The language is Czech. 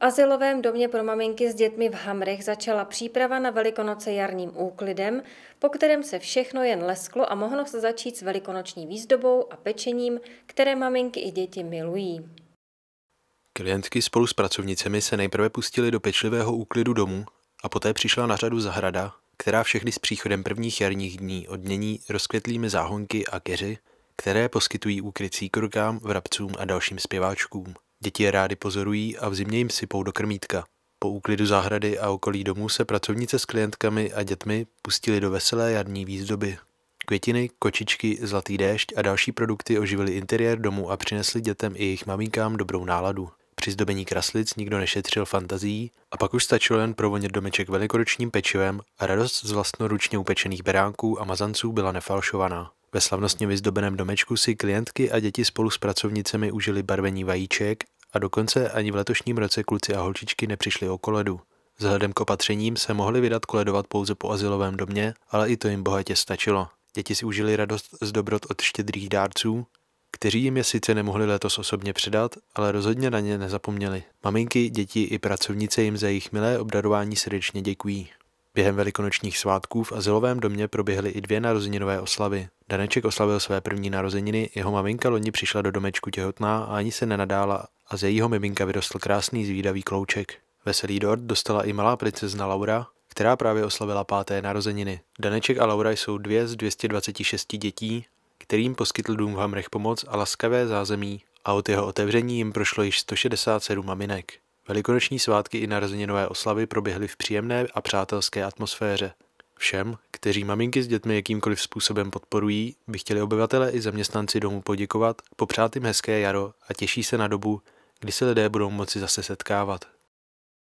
asilovém domě pro maminky s dětmi v Hamrech začala příprava na Velikonoce jarním úklidem, po kterém se všechno jen lesklo a mohlo se začít s velikonoční výzdobou a pečením, které maminky i děti milují. Klientky spolu s pracovnicemi se nejprve pustili do pečlivého úklidu domu a poté přišla na řadu zahrada, která všechny s příchodem prvních jarních dní odmění rozkvětlými záhonky a keři, které poskytují úkryt síkorkám, vrabcům a dalším zpěváčkům. Děti je rády pozorují a v zimě jim sypou do krmítka. Po úklidu zahrady a okolí domů se pracovnice s klientkami a dětmi pustili do veselé jarní výzdoby. Květiny, kočičky, zlatý déšť a další produkty oživili interiér domu a přinesli dětem i jejich maminkám dobrou náladu. Při zdobení kraslic nikdo nešetřil fantazií a pak už stačilo jen provonit domeček velikoročním pečivem a radost z vlastnoručně upečených beránků a mazanců byla nefalšovaná. Ve slavnostně vyzdobeném domečku si klientky a děti spolu s pracovnicemi užili barvení vajíček a dokonce ani v letošním roce kluci a holčičky nepřišli o koledu. Vzhledem k opatřením se mohli vydat koledovat pouze po asilovém domě, ale i to jim bohatě stačilo. Děti si užili radost z dobrot od štědrých dárců, kteří jim je sice nemohli letos osobně předat, ale rozhodně na ně nezapomněli. Maminky, děti i pracovnice jim za jejich milé obdarování srdečně děkují. Během velikonočních svátků v asilovém domě proběhly i dvě narozeninové oslavy. Daneček oslavil své první narozeniny, jeho maminka loni přišla do domečku těhotná a ani se nenadála a z jejího miminka vyrostl krásný zvídavý klouček. Veselý dort dostala i malá princezna Laura, která právě oslavila páté narozeniny. Daneček a Laura jsou dvě z 226 dětí, kterým poskytl dům v Hamrech pomoc a laskavé zázemí a od jeho otevření jim prošlo již 167 maminek. Velikonoční svátky i narozeninové oslavy proběhly v příjemné a přátelské atmosféře. Všem, kteří maminky s dětmi jakýmkoliv způsobem podporují, by chtěli obyvatele i zaměstnanci domu poděkovat, popřát jim hezké jaro a těší se na dobu, kdy se lidé budou moci zase setkávat.